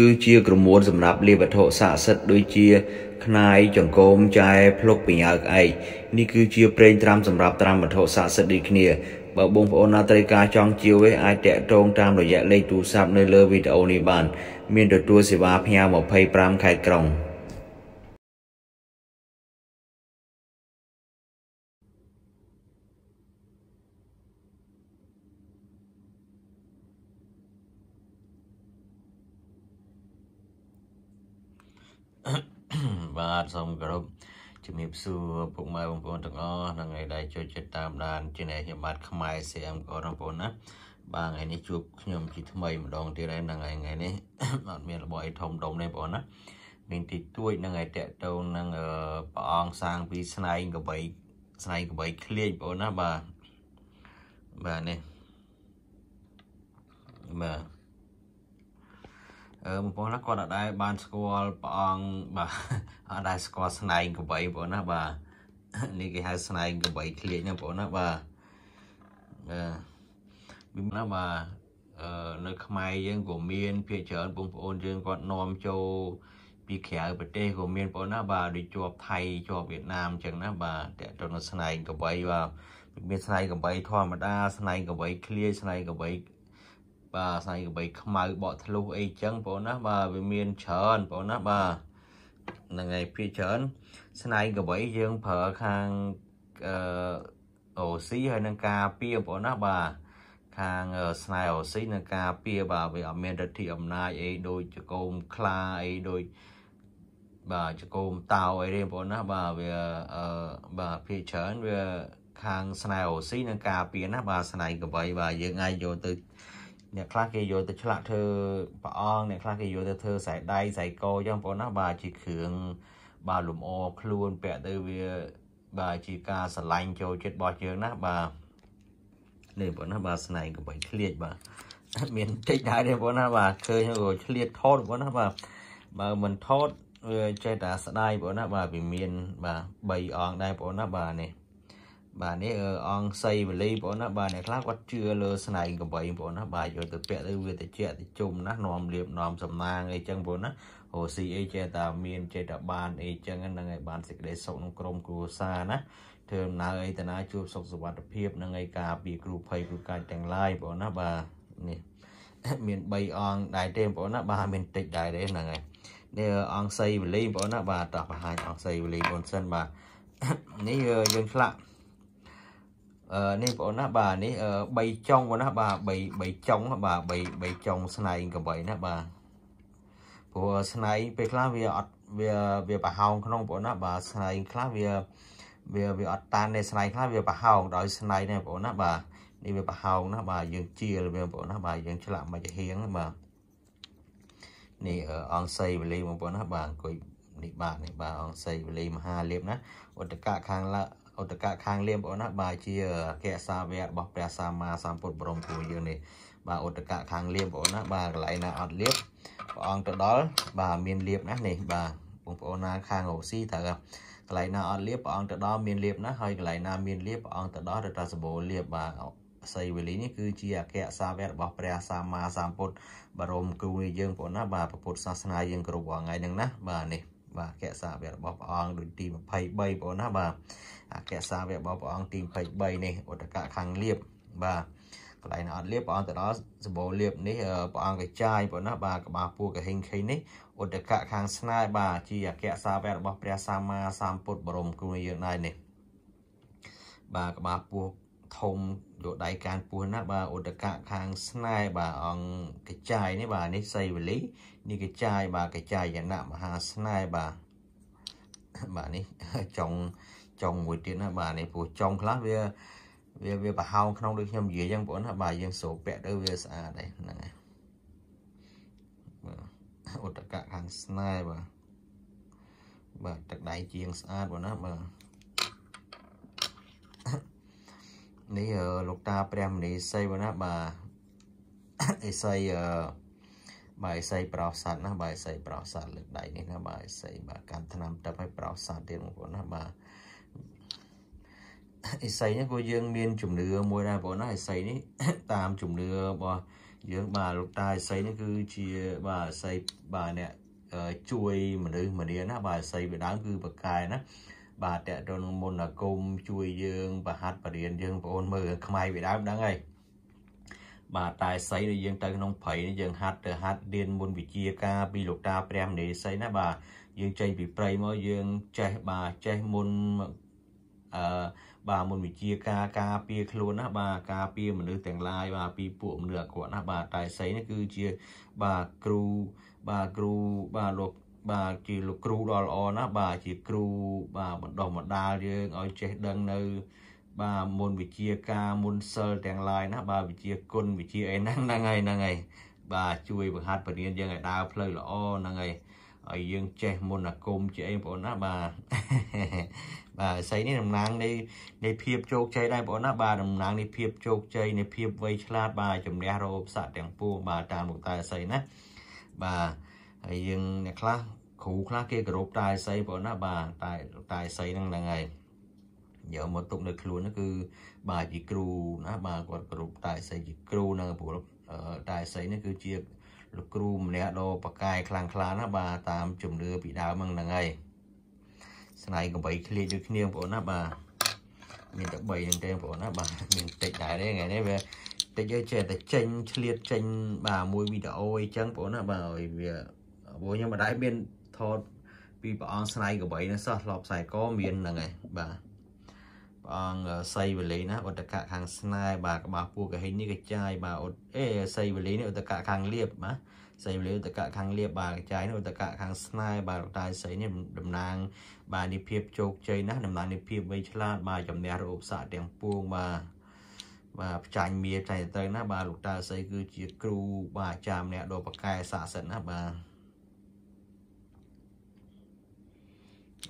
គឺជាក្រមួនសម្រាប់លាបវត្ថុស័ក្តិសិទ្ធិដូចជាខ្នាយចង្កូមចែភ្លុកពីយើកឯកនេះគឺជាប្រេងត្រាំសម្រាប់ត្រាំវត្ថុស័ក្តិសិទ្ធិដូចគ្នាបើបងប្អូនណាត្រូវការចង់ជាវវិញអាចតាក់ទងតាមរយៈលេខទូរស័ព្ទនៅលើវីដេអូនេះបាន មានទទួលសេវាផ្ញើ25ខេត្តក្រុង។បាទសូមគោរពជំរាបសួរពុកម៉ែបងប្អូនទាំងអស់ថ្ងៃដែលចូលចិត្តតាមដានជាអ្នកខ្ញុំបាទខ្មែរ CM ក៏បងប្អូនណា បាទថ្ងៃនេះជួបខ្ញុំជាថ្មីម្ដងទៀតហើយនៅថ្ងៃថ្ងៃនេះអត់មានរបស់អីធំដុំទេបងប្អូនណាមានតិចតួចនឹងឲ្យតកតូននឹងព្រះអង្គសាងពីស្នែងកបីស្នែងកបីឃ្លៀងបងប្អូនណាបាទបាទនេះបាទបងប្អូនណាគាត់អត់ដែរបានស្គាល់ព្រះអង្គបាទអត់ដែរស្គាល់ស្នែងកបីបងប្អូនណាបាទនេះគេហៅស្នែងកបីឃ្លៀកណាបងប្អូនណាបាទអឺមានណាបាទនៅខ្មែរយើងក៏មានភាគច្រើនបងប្អូនយើងគាត់នាំចូលពីក្រៅប្រទេសក៏មានបងប្អូនណាបាទដូចជាប់ថៃជាប់វៀតណាមអញ្ចឹងណាបាទតើទៅនៅស្នែងកបីបាទមានស្នែងកបីធម្មតាស្នែងកបីឃ្លៀកស្នែងកបីបាទស្នៃកបីខ្មៅបកធ្លុះអីចឹងបងណាបាទវាមានច្រើនបងណាបាទហ្នឹងហើយភាច្រើនស្នៃកបីយើងប្រើខាងអឺអូស៊ីហើយនឹងការពារបងណាបាទខាងស្នៃអូស៊ីនឹងការពារបាទវាអត់មានរទ្ធិអំណាចអីដូចចកោមខ្លាអីដូចបាទចកោមតោអីទេបងណាបាទវាអឺបាទភាច្រើនវាខាងស្នៃអូស៊ីនឹងការពារណាបាទស្នៃកបីបាទយើងអាចយកទៅអ្នកខ្លះគេយកទៅឆ្លាក់ធ្វើប្រអងអ្នកខ្លះគេយកទៅធ្វើខ្សែដៃខ្សែកអញ្ចឹងបងណាបាទជាគ្រឿងបាទលម្អខ្លួនពាក់ទៅវាបាទជាការស្រឡាញ់ចូលចិត្តរបស់យើងណាបាទនេះបងណាបាទស្នែងកបីឆ្លៀតបាទអត់មានតិចដែរទេបងណាបាទឃើញក៏ឆ្លៀតថតបងណាបាទបើមិនថតវាចេះតែស្ដាយបងណាបាទវាមានបាទ3អង្គដែរបងណាបាទនេះបាទនេះអង្គសីវលីបងប្អូនណាបាទអ្នកខ្លះគាត់ជឿលើស្នែងកបីបងប្អូនណាបាទយកទៅពាក់ទៅវាតិចតិចុំណានាំលៀបនាំសំណាងអីចឹងបងប្អូនណាអូស៊ីអីចេះតែមានចេះតែបានអីចឹងហ្នឹងឯងបានសេចក្តីសុខក្នុងក្រុមគ្រួសារណាធ្វើដំណើរអីតាណាជួបសុខសុវត្ថិភាពនឹងឯការពីគ្រូភ័យគ្រូកាចទាំងឡាយបងប្អូនណាបាទនេះមាន3អង្គដែរទេបងប្អូនណាបាទមានតិចដែរទេហ្នឹងឯងនេះអង្គសីវលីបងប្អូនណាបាទតោះបង្ហាញអង្គសីវលីបងសិនបាទនេះយើងឆ្លាក់នេះបងអូនណាបាទនេះ3ចុងបងណាបាទ3 3ចុងបាទ3 3ចុងស្នែងកបីណាបាទព្រោះស្នែងពេលខ្លះវាអត់វាវាប្រហោងក្នុងបងអូនណាបាទស្នែងខ្លះវាវាវាអត់តាននេះស្នែងខ្លះវាប្រហោងដោយស្នែងនេះបងអូនណាបាទនេះវាប្រហោងណាបាទយើងជាលវាបងប្អូនណាបាទយើងឆ្លាក់មកជាហៀងបាទនេះអង្សីវលីបងប្អូនណាបាទអង្គុយនេះបាទនេះបាទអង្សីវលីមហាលៀបណាឧត្តកៈខាងឧត្តកៈខាងលៀមបងអូនណាបាទជាកិសាវៈរបស់ព្រះសម្មាសម្ពុទ្ធបរមគ្រូយើងនេះបាទឧត្តកៈខាងលៀមបងអូនណាបាទកន្លែងណាអត់លៀបព្រះអង្គទៅដល់បាទមានលៀបណាស់នេះ បាទបងប្អូនណាខាងរកស៊ីត្រូវកន្លែងណាអត់លៀបព្រះអង្គទៅដល់មានលៀបណាស់ហើយកន្លែងណាមានលៀបព្រះអង្គទៅដល់រតាសបោលៀបបាទសីវេលីនេះគឺជាអគ្គសាវករបស់ព្រះសម្មាសម្ពុទ្ធបរមគ្រូយើងបងប្អូនណា បាទពុទ្ធសាសនាយើងគ្រប់ថ្ងៃហ្នឹងណាបាទនេះបាទអគ្គសាវៈរបស់ព្រះអង្គដូចទី23បងប្អូនណា បាទអគ្គសាវៈរបស់ព្រះអង្គទី23នេះឧត្តកៈខាងលៀបបាទកន្លែងអត់លៀបព្រះអង្គទៅដល់សម្បូរលៀបនេះព្រះអង្គកចាយបងណាបាទក្បាលពួរកហេងខេងនេះឧត្តកៈខាងស្នើបាទជាអគ្គសាវៈរបស់ព្រះសម្មាសម្ពុទ្ធបរមគ្រូយើងដែរនេះបាទក្បាលពួរធំលោកដៃកានពោះណាបាទឧតកៈខាងស្នែបាទអង្គកចាយនេះបាទនេះសៃវលីនេះកចាយបាទកចាយយណៈមហាស្នែបាទបាទនេះចុងចុងមួយទៀតណាបាទនេះពោះចុងខ្លះវាវាវាប្រហោងក្នុងដូចខ្ញុំនិយាយអញ្ចឹងបងណាបាទយើងស្រូបពាក់ទៅវាស្អាតដែរហ្នឹងហើយបាទឧតកៈខាងស្នែបាទបាទទឹកដៃជាងស្អាតបងណាបាទនេះលោកតាព្រះមនីសីវណាបាទអេសីអឺបាទអេសីប្រោស័តណាបាទអេសីប្រោស័តលើកដៃនេះណាបាទអេសីបាទកាន់ឆ្នាំទឹកឲ្យប្រោស័តទៀតបងប្អូនណាបាទអេសីនេះក៏យើងមានជំនឿមួយដែរបងប្អូនណាអេសីនេះតាមជំនឿរបស់យើងបាទលោកតាអេសីនេះគឺជាបាទអេសីបាទអ្នកជួយ មនុស្សម្នាណាបាទអេសីពីដើមគឺប្រកែណាបាទតើទៅនឹងមុនអាគមជួយយើងបរហាត់បរៀនយើងបងអូនមើលខ្មែរពីដើមដឹងហើយបាទតែស័យដែលយើងទៅក្នុងព្រៃនេះយើងហាត់ទៅហាត់រៀនមុនវិជាការពីលោកតាព្រះមនីស័យណាបាទយើង ចេញពីព្រៃមកយើងចេះបាទចេះមុនអឺបាទមុនវិជាការការពារខ្លួនណាបាទការពារមនុស្សទាំងឡាយបាទពីពួកមនុស្សអាក្រក់ណាបាទតែស័យនេះគឺជាបាទគ្រូបាទគ្រូបាទលោកបាទជាលោកគ្រូដ៏ល្អណាស់បាទជាគ្រូបាទបណ្ដោះបណ្ដាលយើងឲ្យចេះដឹងនៅ បាទមុនវិជា ការមុនសិលទាំងឡាយណាបាទវិជាគុណវិជាអីហ្នឹងហ្នឹងហើយហ្នឹងហើយបាទជួយបង្ហាត់បរិញ្ញាយើងឲ្យដើរផ្លូវល្អហ្នឹងហើយឲ្យយើង ចេះមុនអាគមជាអីបងប្អូនណាបាទបាទស្អីនេះតំណាងនៃនៃភាពជោគជ័យដែរបងប្អូនណាបាទតំណាងនៃភាពជោគជ័យនៃភាពវៃឆ្លាតបាទជំនះរោបស័កទាំងពួងបាទតាមលោកតាស្អីណាបាទហើយយើងអ្នកខ្លះគ្រូខ្លះគេគោរពតាអេសីបងណាបាទតាតាអេសីហ្នឹងហ្នឹងហើយយកមកទុកនៅខ្លួនហ្នឹងគឺបាទជាគ្រូណាបាទគាត់គោរពតាអេសីជាគ្រូហ្នឹងព្រោះតាអេសីនេះគឺជាលោកគ្រូម្នាក់ដ៏ប្រកាយខ្លាំងខ្លាណាបាទតាមជំនឿពីដើមហ្នឹងហើយស្នៃកំបីឃ្លៀកដូចគ្នាបងប្អូនណាបាទមានតែ3ហ្នឹងទេបងប្អូនណាបាទមានតិចដែរទេថ្ងៃនេះវាតិចយកចេះតែចេញឆ្លៀតចេញបាទមួយវីដេអូអីចឹងបងប្អូនណាបាទឲ្យវាព្រោះខ្ញុំម្ដាយមានថតពីព្រះអង្គស្នៃកបីនេះសោះធ្លាប់ខ្សែកមានហ្នឹងឯងបាទព្រះអង្គសីវលីណាឧត្តកៈខាងស្នៃបាទក្បាលពោះកហិញនេះកចាយបាទអ៊ុតអេសីវលីនេះឧត្តកៈខាងលៀបបាទសីវលីឧត្តកៈខាងលៀបបាទកចាយនេះឧត្តកៈខាងស្នៃបាទកតាយសីនេះតំណាងបាទនិភាពជោគជ័យណាតំណាងនិភាពវៃឆ្លាតបាទជំនះរូបស័កទាំងពួងបាទបាទផ្ចាញ់មាផ្ចាញ់ទៅណា បាទលោកតាសីគឺជា គ្រូបាទអាចារ្យម្នាក់ដ៏ប្រកែស័ក្តិសិទ្ធណាបាទ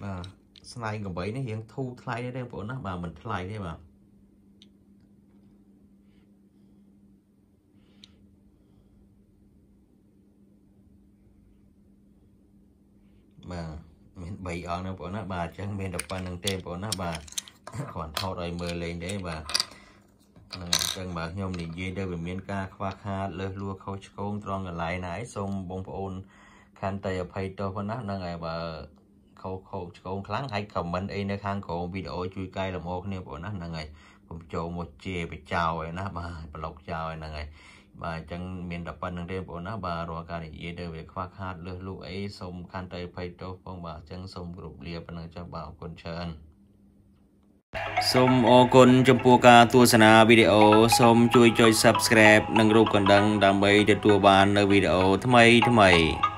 បាទស្នែងកំបីនេះរៀងធូរថ្លៃទេបងប្អូនណាបាទមិនថ្លៃទេបាទបាទមាន3អង្គណាបងប្អូនណាបាទអញ្ចឹងមានតែប៉ុណ្្នឹងទេបងប្អូនណាបាទគ្រាន់ថតឲ្យមើលលេងទេបាទនឹងអញ្ចឹងបាទខ្ញុំនិយាយទៅវាមានការខ្វះខាតលើសលួខុសឆ្គងត្រង់កន្លែងណាឯងសូមបងប្អូនខន្តីអភ័យទោសប៉ុណ្ណាហ្នឹងហើយបើខុសខុសឆ្គងខ្លាំងហើយ comment អីនៅខាងក្រោមវីដេអូជួយកែលម្អគ្នាបងណាហ្នឹងហើយកុំចូលមកជាបចោលឯណា បាទប្លុកចោលឯហ្នឹងហើយបាទអញ្ចឹងមានតែប៉ុណ្្នឹងទេបងណាបាទរាល់ការនិយាយទៅវាខ្វះខាតលឺលូអីសូមខន្តីភ័យទោសបងបាទអញ្ចឹងសូមគោរពលាប៉ុណ្្នឹងចាស់បាទអរគុណច្រើនសូមអរគុណចំពោះការទស្សនាវីដេអូសូមជួយចុច Subscribe និងរូបកណ្ដឹង ដើម្បីទទួលបាន នៅវីដេអូថ្មី ថ្មី